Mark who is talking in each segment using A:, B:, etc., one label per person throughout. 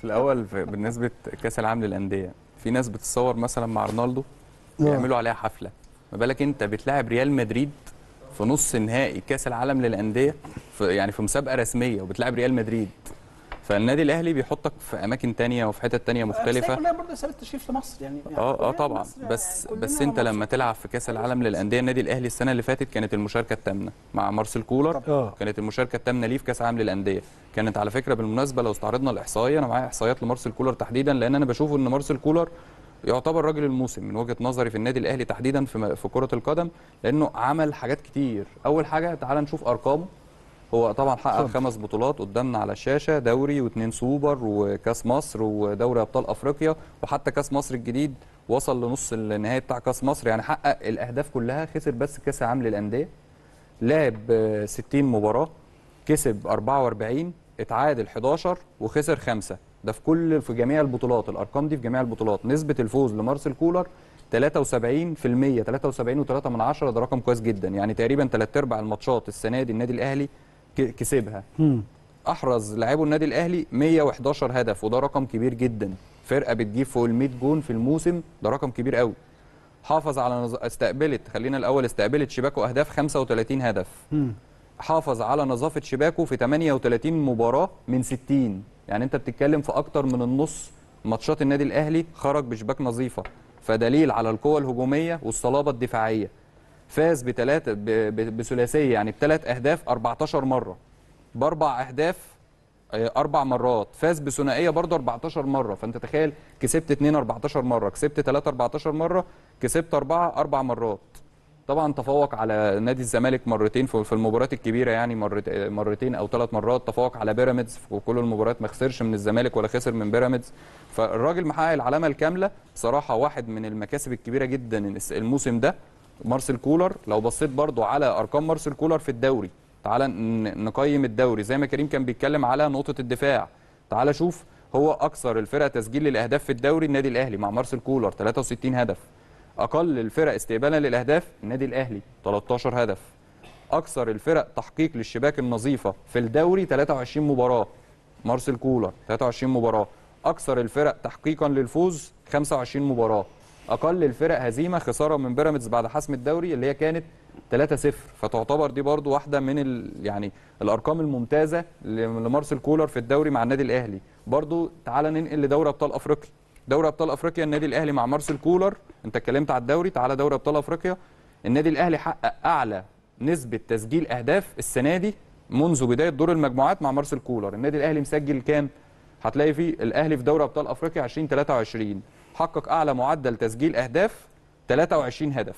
A: في الاول بالنسبه كاس العالم للانديه في ناس بتصور مثلا مع رونالدو آه. بيعملوا عليها حفله ما بالك انت بتلاعب ريال مدريد في نص نهائي كاس العالم للانديه يعني في مسابقه رسميه وبتلاعب ريال مدريد فالنادي الاهلي بيحطك في اماكن تانية وفي حتت تانية مختلفه كلها برضه سبب تشريف لمصر يعني اه اه طبعا بس يعني بس انت لما تلعب في كاس العالم للانديه النادي الاهلي السنه اللي فاتت كانت المشاركه الثامنه مع مارسيل كولر طبعا. آه. كانت المشاركه الثامنه ليه في كاس العالم للانديه كانت على فكره بالمناسبه لو استعرضنا الاحصائيه انا معايا احصائيات لمارسيل كولر تحديدا لان انا بشوف ان مارسيل كولر يعتبر راجل الموسم من وجهه نظري في النادي الاهلي تحديدا في في كره القدم لانه عمل حاجات كتير اول حاجه تعال نشوف ارقامه هو طبعا حقق خمس بطولات قدامنا على الشاشه دوري واثنين سوبر وكاس مصر ودوري ابطال افريقيا وحتى كاس مصر الجديد وصل لنص النهائي بتاع كاس مصر يعني حقق الاهداف كلها خسر بس كاس عام للانديه لعب 60 مباراه كسب 44 اتعادل 11 وخسر 5 ده في كل في جميع البطولات الارقام دي في جميع البطولات نسبه الفوز لمارسيل كولر 73% 73.3 ده رقم كويس جدا يعني تقريبا ثلاث ارباع الماتشات السنه دي النادي الاهلي كسبها احرز لاعبو النادي الاهلي 111 هدف وده رقم كبير جدا فرقه بتجيب فوق ال 100 جون في الموسم ده رقم كبير قوي حافظ على نظ... استقبلت خلينا الاول استقبلت شباكه اهداف 35 هدف مم. حافظ على نظافه شباكه في 38 مباراه من 60 يعني انت بتتكلم في اكتر من النص ماتشات النادي الاهلي خرج بشباك نظيفه فدليل على القوه الهجوميه والصلابه الدفاعيه فاز بثلاث بثلاثيه يعني بثلاث اهداف 14 مره باربع اهداف آه، اربع مرات فاز بثنائيه برضه 14 مره فانت تخيل كسبت 2 14 مره كسبت 3 14 مره كسبت 4 اربع مرات طبعا تفوق على نادي الزمالك مرتين في المباريات الكبيره يعني آه، مرتين او ثلاث مرات تفوق على بيراميدز في كل المباريات ما خسرش من الزمالك ولا خسر من بيراميدز فالراجل محقق العلامه الكامله بصراحه واحد من المكاسب الكبيره جدا الموسم ده مارسيل كولر لو بصيت برضو على ارقام مارسيل كولر في الدوري تعال نقيم الدوري زي ما كريم كان بيتكلم على نقطه الدفاع تعال شوف هو اكثر الفرق تسجيل للاهداف في الدوري النادي الاهلي مع مارسيل كولر 63 هدف اقل الفرق استقبالا للاهداف النادي الاهلي 13 هدف اكثر الفرق تحقيق للشباك النظيفه في الدوري 23 مباراه مارسيل كولر 23 مباراه اكثر الفرق تحقيقا للفوز 25 مباراه اقل الفرق هزيمه خساره من بيراميدز بعد حسم الدوري اللي هي كانت 3-0 فتعتبر دي برضو واحده من يعني الارقام الممتازه لمارسيل كولر في الدوري مع النادي الاهلي برضو تعال ننقل لدوري ابطال افريقيا دوري ابطال افريقيا النادي الاهلي مع مارسيل كولر انت اتكلمت على الدوري تعالى دوري ابطال افريقيا النادي الاهلي حقق اعلى نسبه تسجيل اهداف السنه دي منذ بدايه دور المجموعات مع مارسيل كولر النادي الاهلي مسجل كام هتلاقي في الاهلي في دوري ابطال افريقيا 2023 حقق اعلى معدل تسجيل اهداف 23 هدف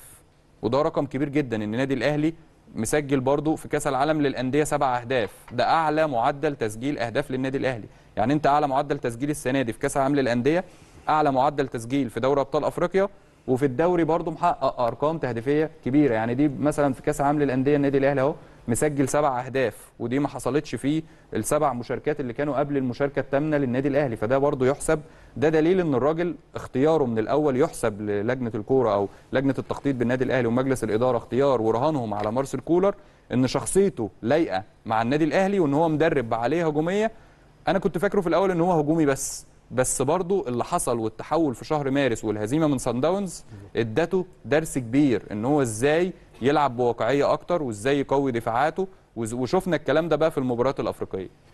A: وده رقم كبير جدا ان النادي الاهلي مسجل برضه في كاس العالم للانديه سبع اهداف ده اعلى معدل تسجيل اهداف للنادي الاهلي يعني انت اعلى معدل تسجيل السنه دي في كاس العالم للانديه اعلى معدل تسجيل في دوري ابطال افريقيا وفي الدوري برضه محقق ارقام تهديفيه كبيره يعني دي مثلا في كاس العالم للانديه النادي الاهلي اهو مسجل سبع اهداف ودي ما حصلتش في السبع مشاركات اللي كانوا قبل المشاركه الثامنه للنادي الاهلي فده برضه يحسب ده دليل ان الراجل اختياره من الاول يحسب للجنه الكوره او لجنه التخطيط بالنادي الاهلي ومجلس الاداره اختيار ورهانهم على مارسيل كولر ان شخصيته لايقه مع النادي الاهلي وان هو مدرب عليه هجوميه انا كنت فاكره في الاول ان هو هجومي بس بس برضو اللي حصل والتحول في شهر مارس والهزيمه من سان داونز ادته درس كبير ان هو ازاي يلعب بواقعيه اكتر وازاي يقوي دفاعاته وشفنا الكلام ده بقى في المباريات الافريقيه